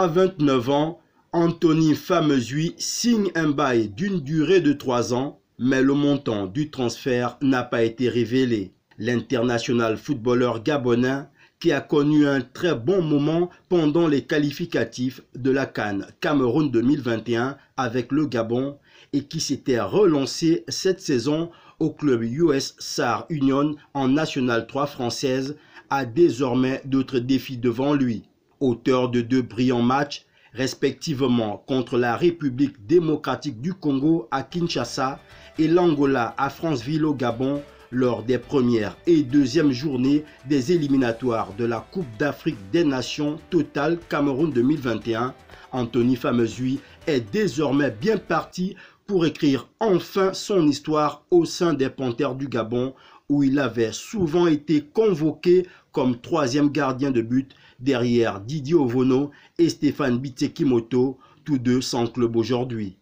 À 29 ans, Anthony Famezui signe un bail d'une durée de 3 ans, mais le montant du transfert n'a pas été révélé. L'international footballeur gabonais qui a connu un très bon moment pendant les qualificatifs de la Cannes Cameroun 2021 avec le Gabon et qui s'était relancé cette saison au club US SAR Union en National 3 française, a désormais d'autres défis devant lui auteur de deux brillants matchs, respectivement contre la République démocratique du Congo à Kinshasa et l'Angola à Franceville au Gabon lors des premières et deuxièmes journées des éliminatoires de la Coupe d'Afrique des Nations Total Cameroun 2021, Anthony Famezui est désormais bien parti pour écrire enfin son histoire au sein des Panthères du Gabon où il avait souvent été convoqué comme troisième gardien de but derrière Didier Ovono et Stéphane Bitekimoto, tous deux sans club aujourd'hui.